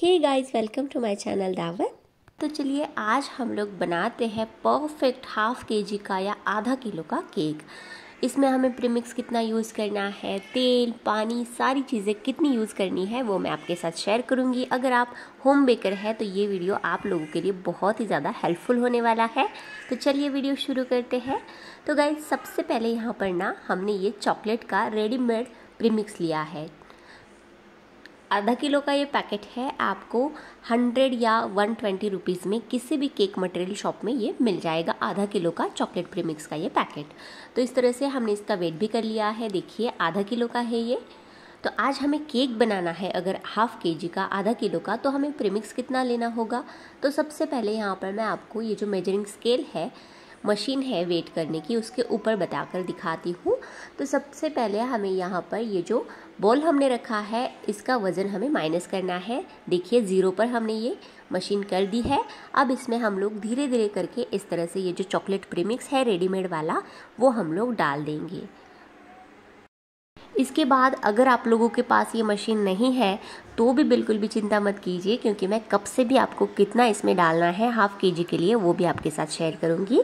he guys welcome to my channel Dawat तो चलिए आज हम लोग बनाते हैं परफेक्ट हाफ के जी का या आधा किलो का केक इसमें हमें प्रीमिक्स कितना यूज़ करना है तेल पानी सारी चीज़ें कितनी यूज़ करनी है वो मैं आपके साथ शेयर करूँगी अगर आप होम बेकर हैं तो ये वीडियो आप लोगों के लिए बहुत ही ज़्यादा हेल्पफुल होने वाला है तो चलिए वीडियो शुरू करते हैं तो गाइज सबसे पहले यहाँ पर ना हमने ये चॉकलेट का रेडीमेड प्रीमिक्स लिया है आधा किलो का ये पैकेट है आपको हंड्रेड या वन ट्वेंटी रुपीज़ में किसी भी केक मटेरियल शॉप में ये मिल जाएगा आधा किलो का चॉकलेट प्रीमिक्स का ये पैकेट तो इस तरह से हमने इसका वेट भी कर लिया है देखिए आधा किलो का है ये तो आज हमें केक बनाना है अगर हाफ के जी का आधा किलो का तो हमें प्रीमिक्स कितना लेना होगा तो सबसे पहले यहाँ पर मैं आपको ये जो मेजरिंग स्केल है मशीन है वेट करने की उसके ऊपर बताकर दिखाती हूँ तो सबसे पहले हमें यहाँ पर ये जो बॉल हमने रखा है इसका वज़न हमें माइनस करना है देखिए ज़ीरो पर हमने ये मशीन कर दी है अब इसमें हम लोग धीरे धीरे करके इस तरह से ये जो चॉकलेट प्रीमिक्स है रेडीमेड वाला वो हम लोग डाल देंगे इसके बाद अगर आप लोगों के पास ये मशीन नहीं है तो भी बिल्कुल भी चिंता मत कीजिए क्योंकि मैं कब से भी आपको कितना इसमें डालना है हाफ़ के जी के लिए वो भी आपके साथ शेयर करूंगी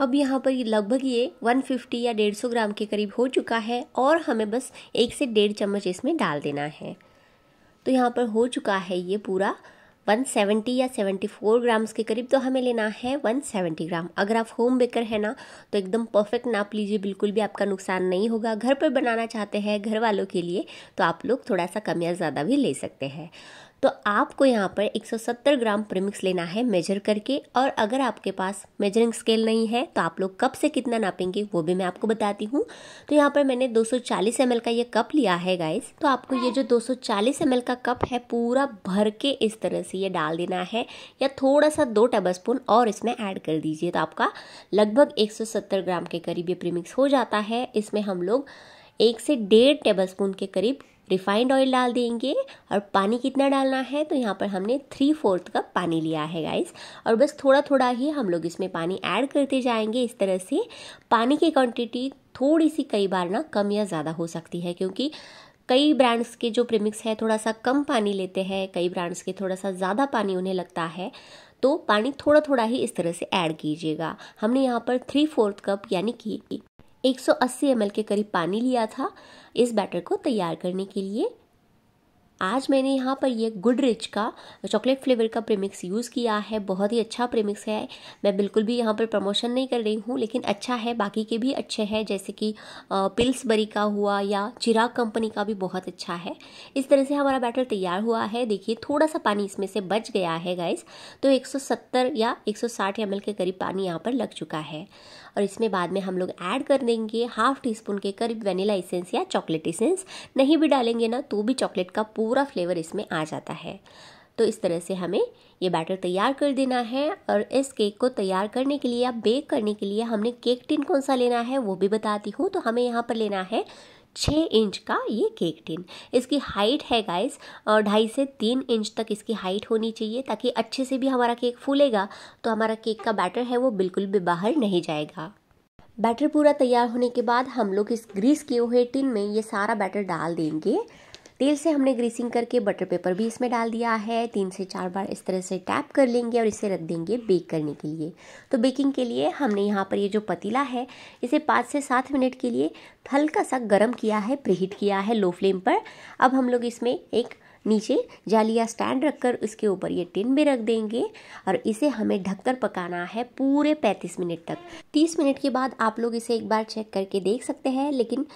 अब यहाँ पर लगभग ये 150 या 150 ग्राम के करीब हो चुका है और हमें बस एक से डेढ़ चम्मच इसमें डाल देना है तो यहाँ पर हो चुका है ये पूरा 170 या 74 ग्राम्स के करीब तो हमें लेना है 170 ग्राम अगर आप होम बेकर है ना तो एकदम परफेक्ट नाप लीजिए बिल्कुल भी आपका नुकसान नहीं होगा घर पर बनाना चाहते हैं घर वालों के लिए तो आप लोग थोड़ा सा कम या ज़्यादा भी ले सकते हैं तो आपको यहाँ पर 170 ग्राम प्रीमिक्स लेना है मेजर करके और अगर आपके पास मेजरिंग स्केल नहीं है तो आप लोग कप से कितना नापेंगे वो भी मैं आपको बताती हूँ तो यहाँ पर मैंने 240 सौ का ये कप लिया है गाइस तो आपको ये जो 240 सौ का कप है पूरा भर के इस तरह से ये डाल देना है या थोड़ा सा दो टेबल स्पून और इसमें ऐड कर दीजिए तो आपका लगभग एक ग्राम के करीब ये प्रीमिक्स हो जाता है इसमें हम लोग एक से डेढ़ टेबल स्पून के करीब रिफाइंड ऑयल डाल देंगे और पानी कितना डालना है तो यहाँ पर हमने थ्री फोर्थ कप पानी लिया है गाइस और बस थोड़ा थोड़ा ही हम लोग इसमें पानी ऐड करते जाएंगे इस तरह से पानी की क्वांटिटी थोड़ी सी कई बार ना कम या ज़्यादा हो सकती है क्योंकि कई ब्रांड्स के जो प्रीमिक्स है थोड़ा सा कम पानी लेते हैं कई ब्रांड्स के थोड़ा सा ज़्यादा पानी उन्हें लगता है तो पानी थोड़ा थोड़ा ही इस तरह से ऐड कीजिएगा हमने यहाँ पर थ्री फोर्थ कप यानी कि 180 ml के करीब पानी लिया था इस बैटर को तैयार करने के लिए आज मैंने यहाँ पर ये गुड रिच का चॉकलेट फ्लेवर का प्रेमिक्स यूज़ किया है बहुत ही अच्छा प्रेमिक्स है मैं बिल्कुल भी यहाँ पर प्रमोशन नहीं कर रही हूँ लेकिन अच्छा है बाकी के भी अच्छे हैं जैसे कि पिल्सबरी का हुआ या चिराग कंपनी का भी बहुत अच्छा है इस तरह से हमारा बैटर तैयार हुआ है देखिए थोड़ा सा पानी इसमें से बच गया है गाइस तो एक या एक सौ के करीब पानी यहाँ पर लग चुका है और इसमें बाद में हम लोग ऐड कर देंगे हाफ टी स्पून के करीब वेनिला इसेंस या चॉकलेट इसेंस नहीं भी डालेंगे ना तो भी चॉकलेट का पूरा पूरा फ्लेवर इसमें आ जाता है तो इस तरह से हमें ये बैटर तैयार कर देना है और इस केक को तैयार करने के लिए या बेक करने के लिए हमने केक टिन कौन सा लेना है वो भी बताती हूँ तो हमें यहाँ पर लेना है छः इंच का ये केक टिन इसकी हाइट है गाइस और ढाई से तीन इंच तक इसकी हाइट होनी चाहिए ताकि अच्छे से भी हमारा केक फूलेगा तो हमारा केक का बैटर है वो बिल्कुल भी बाहर नहीं जाएगा बैटर पूरा तैयार होने के बाद हम लोग इस ग्रीस किए हुए टिन में ये सारा बैटर डाल देंगे तेल से हमने ग्रीसिंग करके बटर पेपर भी इसमें डाल दिया है तीन से चार बार इस तरह से टैप कर लेंगे और इसे रख देंगे बेक करने के लिए तो बेकिंग के लिए हमने यहाँ पर ये जो पतीला है इसे पाँच से सात मिनट के लिए हल्का सा गर्म किया है प्रीहीट किया है लो फ्लेम पर अब हम लोग इसमें एक नीचे जालिया स्टैंड स्टैंड रखकर उसके ऊपर ये टिन में रख देंगे और इसे हमें ढककर पकाना है पूरे 35 मिनट तक 30 मिनट के बाद आप लोग इसे एक बार चेक करके देख सकते हैं लेकिन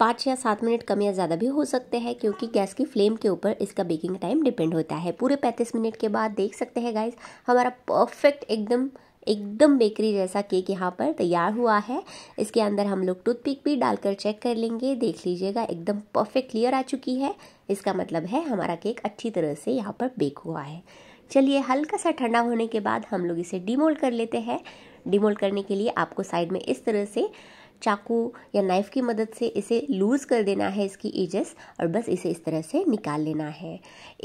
पाँच या सात मिनट कम या ज़्यादा भी हो सकते हैं क्योंकि गैस की फ्लेम के ऊपर इसका बेकिंग टाइम डिपेंड होता है पूरे पैंतीस मिनट के बाद देख सकते हैं गाइस हमारा परफेक्ट एकदम एकदम बेकरी जैसा केक यहाँ पर तैयार हुआ है इसके अंदर हम लोग टूथपिक भी डालकर चेक कर लेंगे देख लीजिएगा एकदम परफेक्ट क्लियर आ चुकी है इसका मतलब है हमारा केक अच्छी तरह से यहाँ पर बेक हुआ है चलिए हल्का सा ठंडा होने के बाद हम लोग इसे डिमोल्ड कर लेते हैं डिमोल्ड करने के लिए आपको साइड में इस तरह से चाकू या नाइफ की मदद से इसे लूज़ कर देना है इसकी एजेस और बस इसे इस तरह से निकाल लेना है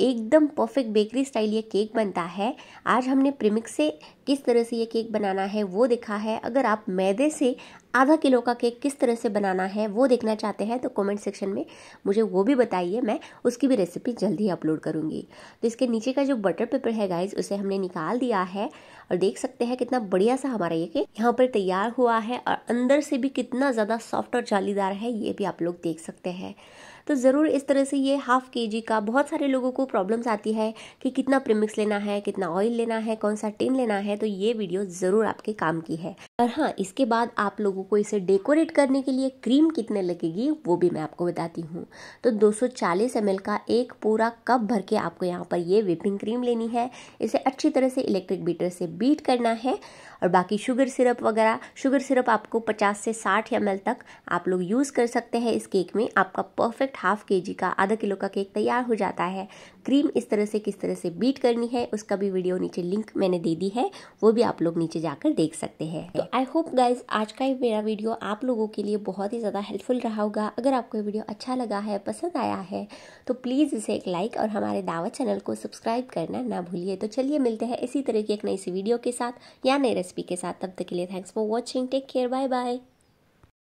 एकदम परफेक्ट बेकरी स्टाइल ये केक बनता है आज हमने प्रिमिक्स से किस तरह से ये केक बनाना है वो देखा है अगर आप मैदे से आधा किलो का केक किस तरह से बनाना है वो देखना चाहते हैं तो कमेंट सेक्शन में मुझे वो भी बताइए मैं उसकी भी रेसिपी जल्द ही अपलोड करूँगी तो इसके नीचे का जो बटर पेपर है गाइज उसे हमने निकाल दिया है और देख सकते हैं कितना बढ़िया सा हमारा ये केक यहाँ पर तैयार हुआ है और अंदर से भी कितना ज़्यादा सॉफ्ट और जालीदार है ये भी आप लोग देख सकते हैं तो ज़रूर इस तरह से ये हाफ़ के जी का बहुत सारे लोगों को प्रॉब्लम्स आती है कि कितना प्रिमिक्स लेना है कितना ऑयल लेना है कौन सा टिन लेना है तो ये वीडियो ज़रूर आपके काम की है और हाँ इसके बाद आप लोगों को इसे डेकोरेट करने के लिए क्रीम कितने लगेगी वो भी मैं आपको बताती हूँ तो 240 सौ का एक पूरा कप भर के आपको यहाँ पर ये विपिंग क्रीम लेनी है इसे अच्छी तरह से इलेक्ट्रिक बीटर से बीट करना है और बाकी शुगर सिरप वगैरह शुगर सिरप आपको 50 से 60 एम तक आप लोग यूज़ कर सकते हैं इस केक में आपका परफेक्ट हाफ के जी का आधा किलो का केक तैयार हो जाता है क्रीम इस तरह से किस तरह से बीट करनी है उसका भी वीडियो नीचे लिंक मैंने दे दी है वो भी आप लोग नीचे जाकर देख सकते हैं तो आई होप गाइज आज का मेरा वीडियो आप लोगों के लिए बहुत ही ज़्यादा हेल्पफुल रहा होगा अगर आपको ये वीडियो अच्छा लगा है पसंद आया है तो प्लीज़ इसे एक लाइक और हमारे दावा चैनल को सब्सक्राइब करना ना भूलिए तो चलिए मिलते हैं इसी तरह की एक नई सी वीडियो के साथ या नई रेसिपी के साथ तब तक के लिए thanks for watching take care bye bye